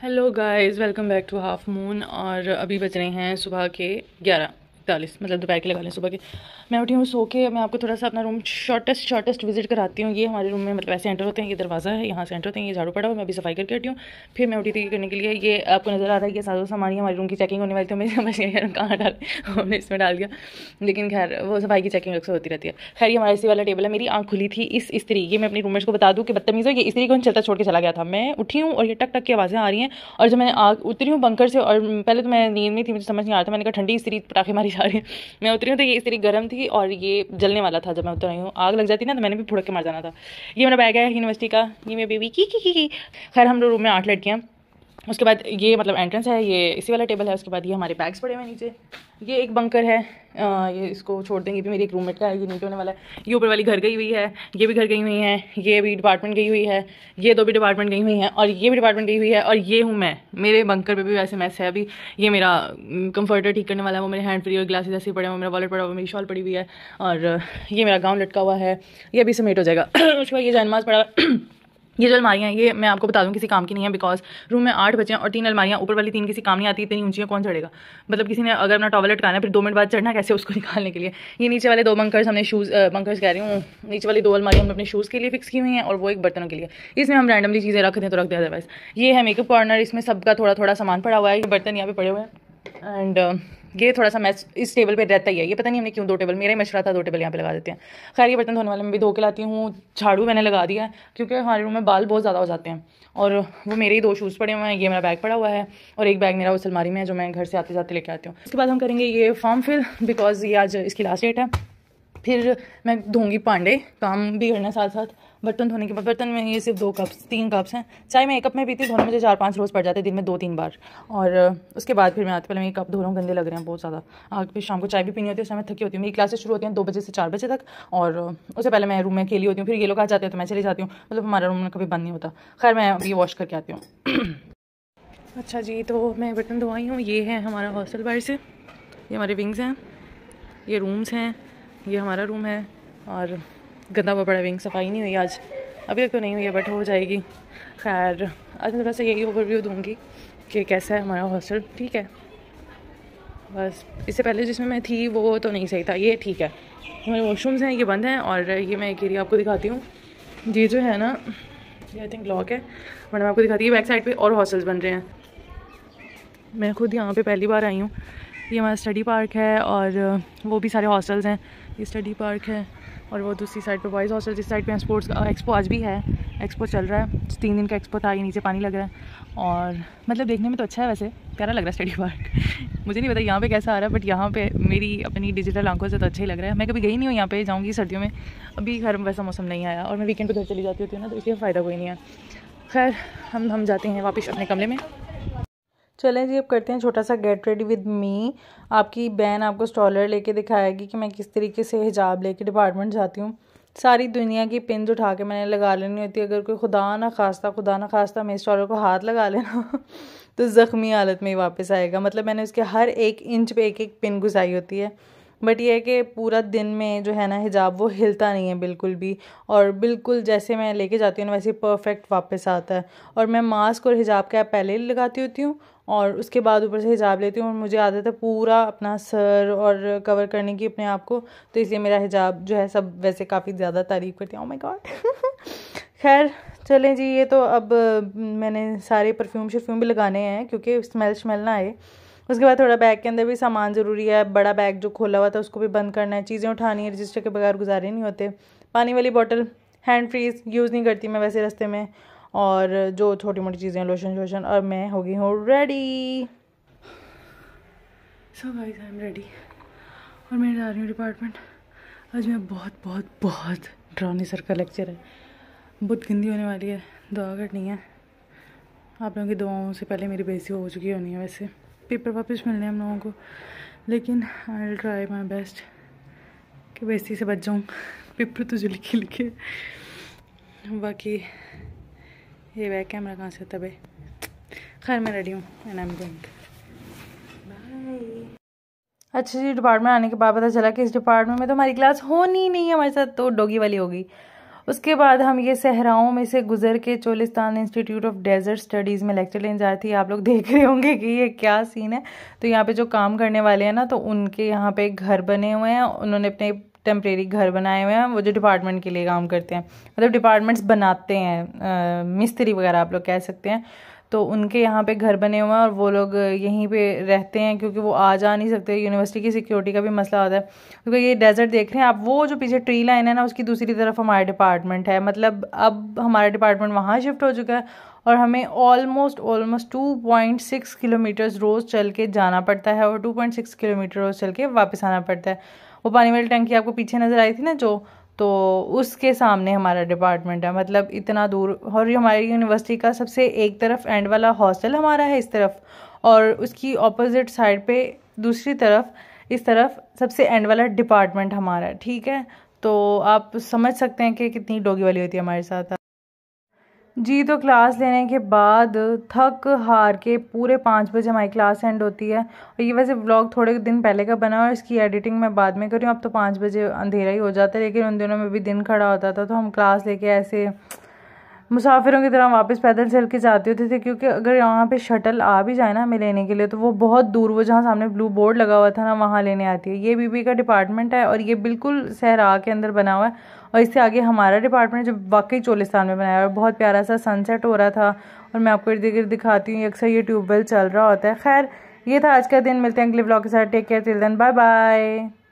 hello guys welcome back to half moon और अभी बज रहे हैं सुबह के ग्यारह इकतालीस मतलब दोपहर के लगा लें सुबह के मैं उठी हूँ सो के मैं आपको थोड़ा सा अपना रूम शॉर्टेस्ट शॉर्टेस्ट विजिट कराती हूँ ये हमारे रूम में मतलब ऐसे एंटर होते हैं ये दरवाज़ा है यहाँ से एंटर होते हैं ये झाड़ू पड़ा हुआ मैं अभी सफाई करके उठी हूँ फिर मैं उठी थी करने के लिए ये आपको नज़र आ रहा है कि सारा सामान ही हमारे रूम की चेकिंग होने वाली थी मैं समझ गया यार कहाँ डाल हमने इसमें डाल दिया लेकिन खैर वो सफाई की चेकिंग अक्सर होती रहती है खैर ये हमारा इसी वाला टेबल है मेरी आँख खुली थी इस स्त्री ये मैं अपनी रूममेट्स को बता दूँ कि बदतमीज़ है ये स्त्री को चलता छोड़ के चला गया था मैं उठी हूँ और ये टक टक की आवाज़ें आ रही हैं और जब मैं आग उतरी हूँ बंकर से और पहले तो मैं नींद में थी मुझे समझ नहीं आ रहा था मैंने कहा ठंडी स्त्री पटाखे मारी जा रही है मैं उतरी हूँ तो ये स्त्री गर्म थी थी और ये जलने वाला था जब मैं उतर आई हूँ आग लग जाती ना तो मैंने भी फुड़क के मर जाना था ये मेरा बैग है यूनिवर्सिटी का ये मेरी बेबी की की की खैर हम लोग रूम में आठ लड़कियाँ उसके बाद ये मतलब एंट्रेंस है ये इसी वाला टेबल है उसके बाद ये हमारे बैग्स पड़े हुए हैं नीचे ये एक बंकर है आ, ये इसको छोड़ देंगे भी मेरी एक रूममेट का है ये नीचे होने वाला है ये ऊपर वाली घर गई हुई है ये भी घर गई हुई है ये भी डिपार्टमेंट गई हुई है ये दो भी डिपार्टमेंट गई हुई है और ये भी डिपार्टमेंट गई हुई है और ये हूँ मैं मेरे बंकर पर भी वैसे मैस है अभी ये मेरा कंफर्टर ठीक करने वाला है वो मेरे हैंड फ्री और ग्लासेस ऐसे पड़े हुए मेरा वॉलेट पड़ा हुआ मेरी शॉल पड़ी हुई है और ये मेरा गाउन लटका हुआ है ये अभी समेट हो जाएगा उसके बाद ये जानमाज पड़ा हुआ ये जो अलमारियाँ ये मैं आपको बता दूँ किसी काम की नहीं है बिकॉज रूम में आठ बचे हैं और तीन अलमारियाँ ऊपर वाली तीन किसी काम नहीं आती इतनी ऊंची है कौन चढ़ेगा मतलब किसी ने अगर अपना टॉवल का है फिर दो मिनट बाद चढ़ना कैसे उसको निकालने के लिए ये नीचे वाले दो बंकर्स हमने शूज़ बंकर्स कह रही हूँ नीचे वाली दो अलमारी हमने अपने शूज़ के लिए फिक्स की हुई हैं और वो एक बर्तनों के लिए इसमें हम रैंडमली चीज़ें रख दें तो रख दें अदरवाइज ये है मेकअप कॉर्नर इसमें सबका थोड़ा थोड़ा सामान पड़ा हुआ है ये बर्तन यहाँ पे पड़े हुए हैं एंड ये थोड़ा सा मैच इस टेबल पे रहता ही है ये पता नहीं हमने क्यों दो टेबल मेरा ही मशरा था दो टेबल यहाँ पे लगा देते हैं खैर ये बर्तन धोने वाले मैं भी धो के लाती हूँ झाड़ू मैंने लगा दिया है क्योंकि हमारे रूम में बाल बहुत ज़्यादा हो जाते हैं और वो मेरे ही दो शूज़ पड़े हुए हैं ये मेरा बैग पड़ा हुआ है और एक बैग मेरा उस अलमारी में है जो मैं घर से आते जाते लेके आती हूँ उसके बाद हम करेंगे ये फॉर्म फिल बिकॉज ये आज इसकी लास्ट डेट है फिर मैं धोंगी पांडे काम भी करना साथ साथ बर्तन धोने के बाद बर्तन में ये सिर्फ दो कप्स तीन कप्स हैं चाय मैं एक कप में पीती धोने मुझे चार पाँच रोज़ पड़ जाते दिन में दो तीन बार और उसके बाद फिर मैं आते पहले मैं कप धो रहा हूँ गंदे लग रहे हैं बहुत ज़्यादा आज फिर शाम को चाय भी पीनी होती है उस समय थकी होती हूँ मेरी क्लासेस शुरू होती हैं दो बजे से चार बजे तक और उससे पहले मैं रूम में खेली होती हूँ फिर ये लोग आ जाते हैं तो मैं चली जाती हूँ मतलब हमारा रूम कभी बंद नहीं होता खैर मैं अभी वॉश करके आती हूँ अच्छा जी तो मैं बर्तन धोआई हूँ ये है हमारा हॉस्टल बार से ये हमारे विंग्स हैं ये रूम्स हैं ये हमारा रूम है और गंदा हुआ विंग सफाई नहीं हुई आज अभी तक तो नहीं हुई है बट हो जाएगी खैर आज मैं थोड़ा सा यही ओवरव्यू दूंगी कि कैसा है हमारा हॉस्टल ठीक है बस इससे पहले जिसमें मैं थी वो तो नहीं सही था ये ठीक है हमारे वॉशरूम्स हैं ये बंद हैं और ये मैं एक एरिया आपको दिखाती हूँ ये जो है ना ये आई थिंक लॉक है मैडम आपको दिखाती है बैक साइड पर और हॉस्टल्स बन रहे हैं मैं खुद यहाँ पे पहली बार आई हूँ ये हमारा स्टडी पार्क है और वो भी सारे हॉस्टल्स हैं ये स्टडी पार्क है और वो दूसरी साइड पे बॉयज़ हॉस्टल जिस साइड पे स्पोर्ट्स एक्सपो आज भी है एक्सपो चल रहा है तीन दिन का एक्सपो था ये नीचे पानी लग रहा है और मतलब देखने में तो अच्छा है वैसे प्यारा लग रहा है स्टडी पार्क मुझे नहीं पता यहाँ पे कैसा आ रहा है बट यहाँ पे मेरी अपनी डिजिटल आंखों से तो अच्छा ही लग रहा है मैं कभी गई नहीं हूँ यहाँ पे जाऊँगी सर्दियों में अभी घर में वैसा मौसम नहीं आया और मैं वीकेंड पर घर चली जाती होती हूँ ना तो इसलिए फ़ायदा कोई नहीं है खैर हम हम जाते हैं वापस अपने कमरे में चलें जी अब करते हैं छोटा सा गेट रेडी विद मी आपकी बहन आपको स्टॉलर लेके दिखाएगी कि मैं किस तरीके से हिजाब लेके डिपार्टमेंट जाती हूँ सारी दुनिया की पिन उठा के मैंने लगा लेनी होती है अगर कोई खुदा ना खास्ता खुदा ना खास्ता मेरे स्टॉलर को हाथ लगा लेना तो ज़ख्मी हालत में ही वापस आएगा मतलब मैंने उसके हर एक इंच पे एक एक पिन घुसाई होती है बट ये है कि पूरा दिन में जो है ना हिजाब वो हिलता नहीं है बिल्कुल भी और बिल्कुल जैसे मैं लेके जाती हूँ वैसे परफेक्ट वापस आता है और मैं मास्क और हिजाब का पहले ही लगाती होती हूँ और उसके बाद ऊपर से हिजाब लेती हूँ और मुझे आदत है पूरा अपना सर और कवर करने की अपने आप को तो इसलिए मेरा हिजाब जो है सब वैसे काफ़ी ज़्यादा तारीफ़ करती हूँ ओ गॉड खैर चलें जी ये तो अब मैंने सारे परफ्यूम शरफ्यूम भी लगाने हैं क्योंकि स्मेल शमेल ना आए उसके बाद थोड़ा बैग के अंदर भी सामान ज़रूरी है बड़ा बैग जो खोला हुआ था उसको भी बंद करना है चीज़ें उठानी है रजिस्टर के बगैर गुजारे नहीं होते पानी वाली बॉटल हैंड फ्रीज यूज़ नहीं करती मैं वैसे रस्ते में और जो छोटी मोटी चीज़ें लोशन शोशन और मैं हो गई हूँ ready so guys I am ready और मैं जा रही हूँ डिपार्टमेंट आज मैं बहुत बहुत बहुत ड्रॉनी सर का लेक्चर है बहुत गंदी होने वाली है दुआ करनी है आप लोगों की दुआओं से पहले मेरी बेसी हो चुकी होनी है वैसे पेपर वापस मिलने हम लोगों को लेकिन I will try my best कि इसी से बच जाऊँ पेपर तो जो लिखे लिखे बाकी ये वह कैमरा कहाँ से तब है खैर मैं रेडी हूँ एन एम गोइंग अच्छा जी डिपार्टमेंट आने के बाद पता चला कि इस डिपार्टमेंट में तो हमारी क्लास होनी नहीं है हमारे साथ तो डोगी वाली होगी उसके बाद हम ये सहराओं में से गुजर के Cholistan institute of desert studies में लेक्चर लेने जा रही थी आप लोग देख रहे होंगे कि ये क्या सीन है तो यहाँ पे जो काम करने वाले हैं ना तो उनके यहाँ पे घर बने हुए हैं उन्होंने अपने टेम्प्रेरी घर बनाए हुए हैं वो जो डिपार्टमेंट के लिए काम करते हैं मतलब डिपार्टमेंट्स बनाते हैं मिस्त्री वगैरह आप लोग कह सकते हैं तो उनके यहाँ पे घर बने हुए हैं और वो लोग यहीं पे रहते हैं क्योंकि वो आ जा नहीं सकते यूनिवर्सिटी की सिक्योरिटी का भी मसला होता है क्योंकि ये डेजर्ट देख रहे हैं आप वो जो पीछे ट्री लाइन है ना उसकी दूसरी तरफ हमारा डिपार्टमेंट है मतलब अब हमारा डिपार्टमेंट वहाँ शिफ्ट हो चुका है और हमें almost almost two point six kilometers रोज़ चल के जाना पड़ता है और टू पॉइंट सिक्स किलोमीटर रोज़ चल के वापस आना पड़ता है वो पानी वाली टंकी आपको पीछे नज़र आई थी ना जो तो उसके सामने हमारा डिपार्टमेंट है मतलब इतना दूर और हमारी यूनिवर्सिटी का सबसे एक तरफ एंड वाला हॉस्टल हमारा है इस तरफ और उसकी ऑपोजिट साइड पे दूसरी तरफ इस तरफ सबसे एंड वाला डिपार्टमेंट हमारा ठीक है तो आप समझ सकते हैं कि कितनी डोगी वाली होती है हमारे साथ जी तो क्लास लेने के बाद थक हार के पूरे पाँच बजे हमारी क्लास एंड होती है और ये वैसे ब्लॉग थोड़े दिन पहले का बना और इसकी एडिटिंग मैं बाद में करी अब तो पाँच बजे अंधेरा ही हो जाता है लेकिन उन दिनों में भी दिन खड़ा होता था तो हम क्लास लेके ऐसे मुसाफिरों की तरह वापस पैदल चल के जाते होते थे क्योंकि अगर यहाँ पे शटल आ भी जाए ना हमें लेने के लिए तो वो बहुत दूर वो जहाँ सामने ब्लू बोर्ड लगा हुआ था ना वहाँ लेने आती है ये बीबी का डिपार्टमेंट है और ये बिल्कुल सहरा के अंदर बना हुआ है और इससे आगे हमारा डिपार्टमेंट जो वाकई चोलिस्तान में बनाया और बहुत प्यारा सा सनसेट हो रहा था और मैं आपको इर्द गिर्द दिखाती हूँ अक्सर ये ट्यूबवेल चल रहा होता है खैर ये था आज का दिन मिलते हैं अगले ब्लॉग के साथ टेक केयर तिल दिन बाय बाय